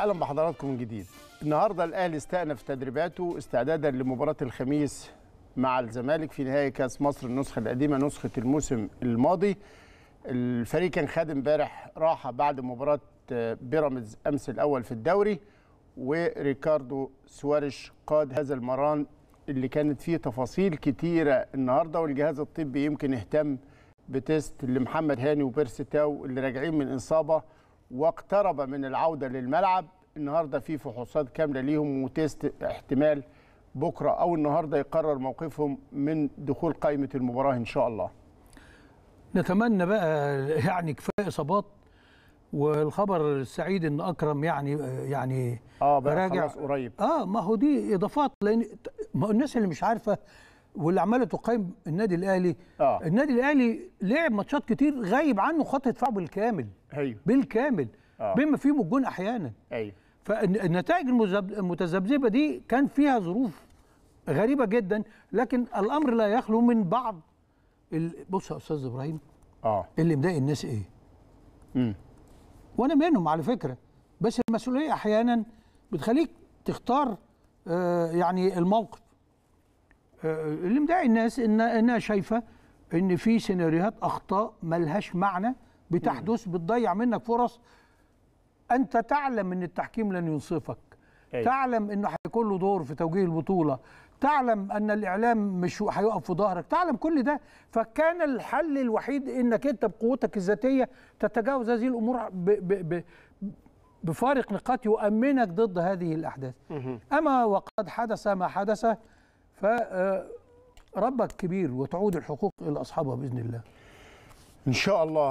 اهلا بحضراتكم من جديد النهارده الاهلي استأنف تدريباته استعدادا لمباراه الخميس مع الزمالك في نهائي كاس مصر النسخه القديمه نسخه الموسم الماضي الفريق كان خد امبارح راحه بعد مباراه آه، بيراميدز امس الاول في الدوري وريكاردو سواريش قاد هذا المران اللي كانت فيه تفاصيل كتيره النهارده والجهاز الطبي يمكن اهتم بتيست لمحمد هاني تاو اللي راجعين من اصابه واقترب من العوده للملعب النهارده في فحوصات كامله ليهم وتيست احتمال بكره او النهارده يقرر موقفهم من دخول قائمه المباراه ان شاء الله نتمنى بقى يعني كفايه اصابات والخبر السعيد ان اكرم يعني يعني اه بقى راجع خلاص قريب اه ما هو دي اضافات لان الناس اللي مش عارفه واللي عماله تقيم النادي الاهلي آه. النادي الاهلي لعب ماتشات كتير غايب عنه خط دفاعه بالكامل أيوه. بالكامل آه. بما فيهم الجون احيانا ايوه فالنتائج المتذبذبه دي كان فيها ظروف غريبه جدا لكن الامر لا يخلو من بعض بص يا استاذ ابراهيم اه اللي مضايق الناس ايه؟ امم وانا منهم على فكره بس المسؤوليه احيانا بتخليك تختار آه يعني الموقف اللي مدعي الناس إن انها شايفه ان في سيناريوهات اخطاء ملهاش معنى بتحدث بتضيع منك فرص انت تعلم ان التحكيم لن ينصفك أي. أيوة. تعلم انه هيكون له دور في توجيه البطوله تعلم ان الاعلام مش هيقف في ظهرك تعلم كل ده فكان الحل الوحيد انك انت بقوتك الذاتيه تتجاوز هذه الامور ب ب ب بفارق نقاط يؤمنك ضد هذه الاحداث اما وقد حدث ما حدث فربك آه، كبير وتعود الحقوق إلى أصحابها بإذن الله إن شاء الله